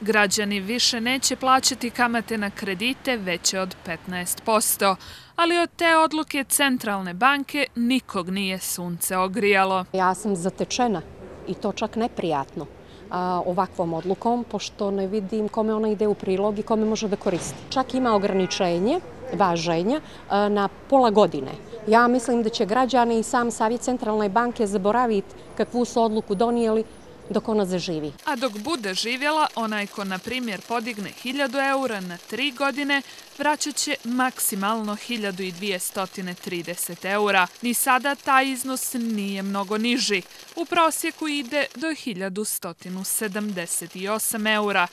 Građani više neće plaćati kamate na kredite veće od 15%, ali od te odluke centralne banke nikog nije sunce ogrijalo. Ja sam zatečena i to čak neprijatno ovakvom odlukom, pošto ne vidim kome ona ide u prilog i kome može da koristi. Čak ima ograničenje važenja na pola godine. Ja mislim da će građani i sam Savjet centralne banke zaboraviti kakvu su odluku donijeli dok ona zaživi. A dok bude živjela, onaj ko, na primjer, podigne 1000 eura na tri godine, vraćat će maksimalno 1230 eura. Ni sada taj iznos nije mnogo niži. U prosjeku ide do 1178 eura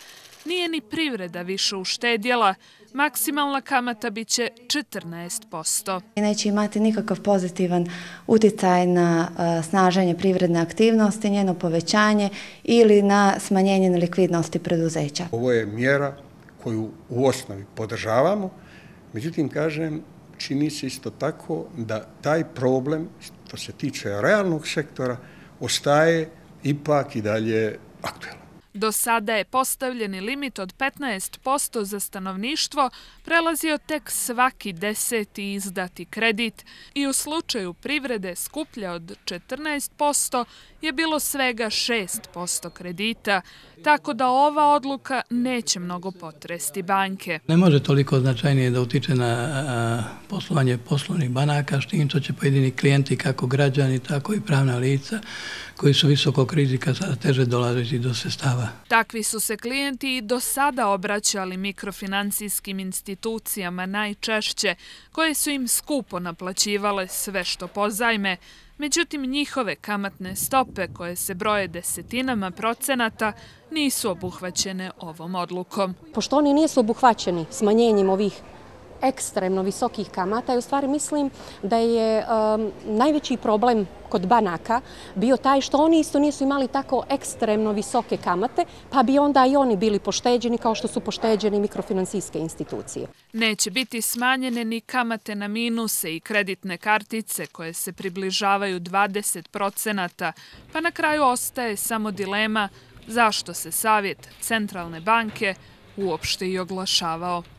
nije ni privreda više uštedjela. Maksimalna kamata biće 14%. Neće imati nikakav pozitivan uticaj na e, snaženje privredne aktivnosti, njeno povećanje ili na smanjenje likvidnosti preduzeća. Ovo je mjera koju u osnovi podržavamo, međutim kažem, čini se isto tako da taj problem, što se tiče realnog sektora, ostaje ipak i dalje aktuelan. Do sada je postavljeni limit od 15% za stanovništvo prelazio tek svaki deseti izdati kredit i u slučaju privrede skuplja od 14% je bilo svega 6% kredita, tako da ova odluka neće mnogo potresti banke. Ne može toliko značajnije da utiče na poslovanje poslovnih banaka, što im to će pojedini klijenti kako građani, tako i pravna lica koji su visokog rizika sada teže dolaziti do sestava Takvi su se klijenti i do sada obraćali mikrofinansijskim institucijama najčešće, koje su im skupo naplaćivale sve što pozajme, međutim njihove kamatne stope, koje se broje desetinama procenata, nisu obuhvaćene ovom odlukom. Pošto oni nisu obuhvaćeni smanjenjem ovih ekstremno visokih kamata i u stvari mislim da je um, najveći problem kod banaka bio taj što oni isto nisu imali tako ekstremno visoke kamate, pa bi onda i oni bili pošteđeni kao što su pošteđeni mikrofinansijske institucije. Neće biti smanjene ni kamate na minuse i kreditne kartice koje se približavaju 20 procenata, pa na kraju ostaje samo dilema zašto se savjet centralne banke uopšte i oglašavao.